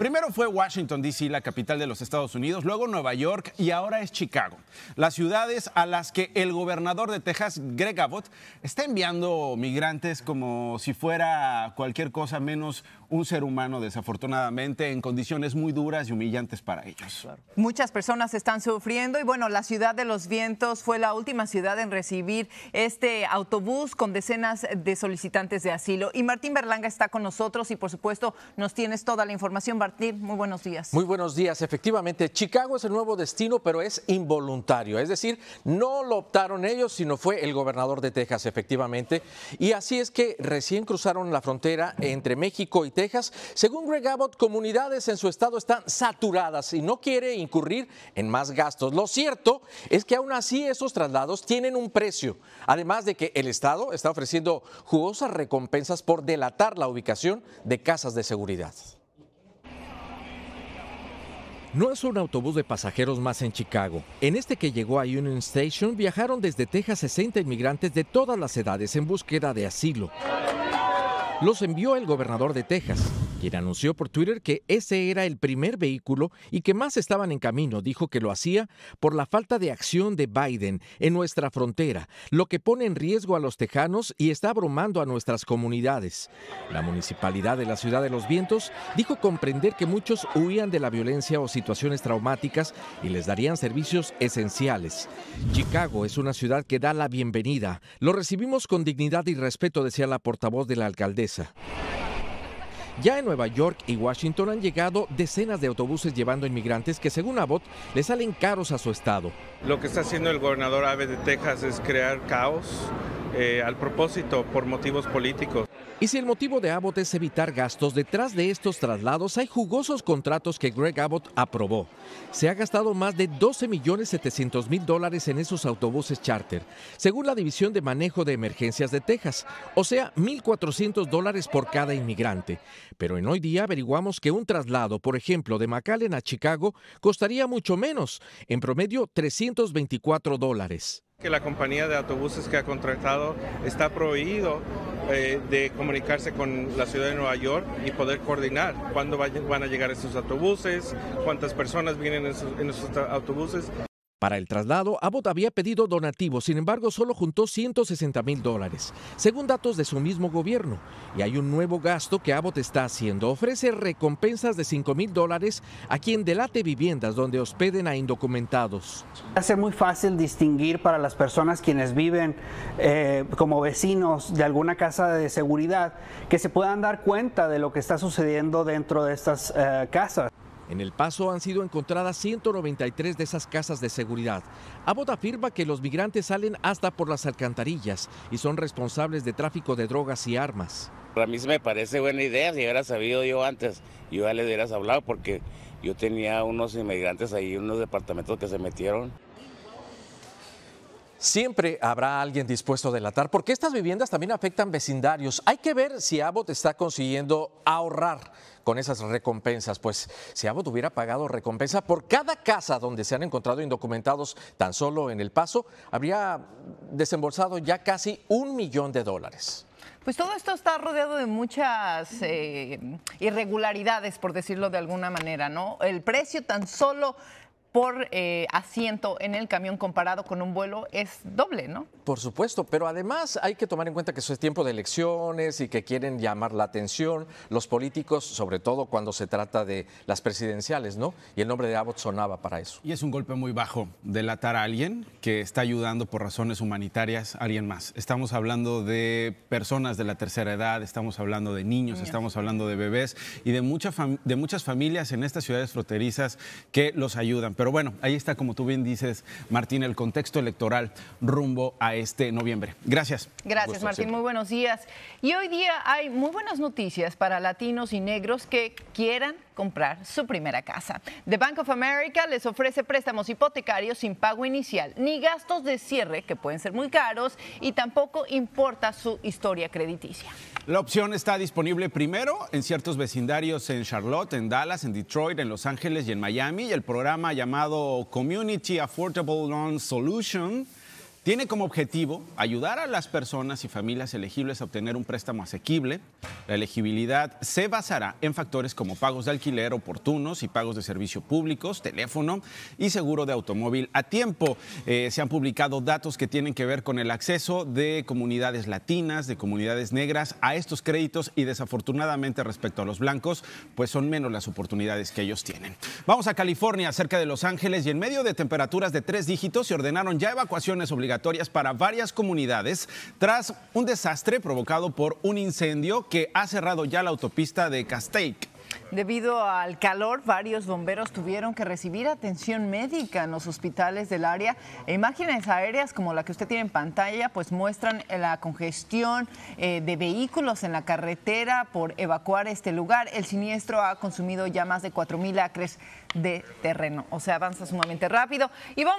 Primero fue Washington, D.C., la capital de los Estados Unidos, luego Nueva York y ahora es Chicago, las ciudades a las que el gobernador de Texas, Greg Abbott, está enviando migrantes como si fuera cualquier cosa menos un ser humano, desafortunadamente, en condiciones muy duras y humillantes para ellos. Muchas personas están sufriendo y bueno, la ciudad de los vientos fue la última ciudad en recibir este autobús con decenas de solicitantes de asilo. Y Martín Berlanga está con nosotros y por supuesto nos tienes toda la información. Muy buenos días. Muy buenos días. Efectivamente, Chicago es el nuevo destino, pero es involuntario. Es decir, no lo optaron ellos, sino fue el gobernador de Texas, efectivamente. Y así es que recién cruzaron la frontera entre México y Texas. Según Greg Abbott, comunidades en su estado están saturadas y no quiere incurrir en más gastos. Lo cierto es que aún así esos traslados tienen un precio. Además de que el estado está ofreciendo jugosas recompensas por delatar la ubicación de casas de seguridad. No es un autobús de pasajeros más en Chicago. En este que llegó a Union Station viajaron desde Texas 60 inmigrantes de todas las edades en búsqueda de asilo. Los envió el gobernador de Texas quien anunció por Twitter que ese era el primer vehículo y que más estaban en camino. Dijo que lo hacía por la falta de acción de Biden en nuestra frontera, lo que pone en riesgo a los tejanos y está abrumando a nuestras comunidades. La municipalidad de la Ciudad de los Vientos dijo comprender que muchos huían de la violencia o situaciones traumáticas y les darían servicios esenciales. Chicago es una ciudad que da la bienvenida. Lo recibimos con dignidad y respeto, decía la portavoz de la alcaldesa. Ya en Nueva York y Washington han llegado decenas de autobuses llevando inmigrantes que según Abbott le salen caros a su estado. Lo que está haciendo el gobernador Abe de Texas es crear caos eh, al propósito por motivos políticos. Y si el motivo de Abbott es evitar gastos, detrás de estos traslados hay jugosos contratos que Greg Abbott aprobó. Se ha gastado más de 12.700.000 mil dólares en esos autobuses charter, según la División de Manejo de Emergencias de Texas, o sea, 1.400 dólares por cada inmigrante. Pero en hoy día averiguamos que un traslado, por ejemplo, de McAllen a Chicago, costaría mucho menos, en promedio 324 dólares. Que la compañía de autobuses que ha contratado está prohibido eh, de comunicarse con la ciudad de Nueva York y poder coordinar cuándo van a llegar esos autobuses, cuántas personas vienen en en esos autobuses. Para el traslado, Abbott había pedido donativos, sin embargo, solo juntó 160 mil dólares, según datos de su mismo gobierno. Y hay un nuevo gasto que Abbott está haciendo. Ofrece recompensas de 5 mil dólares a quien delate viviendas donde hospeden a indocumentados. Va muy fácil distinguir para las personas quienes viven eh, como vecinos de alguna casa de seguridad que se puedan dar cuenta de lo que está sucediendo dentro de estas eh, casas. En El Paso han sido encontradas 193 de esas casas de seguridad. Abbott afirma que los migrantes salen hasta por las alcantarillas y son responsables de tráfico de drogas y armas. A mí se me parece buena idea, si hubiera sabido yo antes, yo ya les hubieras hablado porque yo tenía unos inmigrantes ahí, unos departamentos que se metieron. Siempre habrá alguien dispuesto a delatar, porque estas viviendas también afectan vecindarios. Hay que ver si Abbott está consiguiendo ahorrar con esas recompensas, pues si Abbott hubiera pagado recompensa por cada casa donde se han encontrado indocumentados tan solo en El Paso, habría desembolsado ya casi un millón de dólares. Pues todo esto está rodeado de muchas eh, irregularidades, por decirlo de alguna manera, ¿no? El precio tan solo por eh, asiento en el camión comparado con un vuelo es doble, ¿no? Por supuesto, pero además hay que tomar en cuenta que eso es tiempo de elecciones y que quieren llamar la atención los políticos, sobre todo cuando se trata de las presidenciales, ¿no? Y el nombre de Abbott sonaba para eso. Y es un golpe muy bajo delatar a alguien que está ayudando por razones humanitarias a alguien más. Estamos hablando de personas de la tercera edad, estamos hablando de niños, estamos hablando de bebés y de, de muchas familias en estas ciudades fronterizas que los ayudan pero bueno, ahí está, como tú bien dices, Martín, el contexto electoral rumbo a este noviembre. Gracias. Gracias, Martín. Muy buenos días. Y hoy día hay muy buenas noticias para latinos y negros que quieran comprar su primera casa. The Bank of America les ofrece préstamos hipotecarios sin pago inicial, ni gastos de cierre, que pueden ser muy caros, y tampoco importa su historia crediticia. La opción está disponible primero en ciertos vecindarios en Charlotte, en Dallas, en Detroit, en Los Ángeles y en Miami. Y el programa llamado Community Affordable Loan Solution tiene como objetivo ayudar a las personas y familias elegibles a obtener un préstamo asequible. La elegibilidad se basará en factores como pagos de alquiler oportunos y pagos de servicios públicos, teléfono y seguro de automóvil a tiempo. Eh, se han publicado datos que tienen que ver con el acceso de comunidades latinas, de comunidades negras a estos créditos y desafortunadamente respecto a los blancos, pues son menos las oportunidades que ellos tienen. Vamos a California, cerca de Los Ángeles y en medio de temperaturas de tres dígitos se ordenaron ya evacuaciones obligatorias para varias comunidades tras un desastre provocado por un incendio que ha cerrado ya la autopista de Castaic. Debido al calor, varios bomberos tuvieron que recibir atención médica en los hospitales del área. E imágenes aéreas como la que usted tiene en pantalla, pues muestran la congestión eh, de vehículos en la carretera por evacuar este lugar. El siniestro ha consumido ya más de 4.000 acres de terreno. O sea, avanza sumamente rápido. Y vamos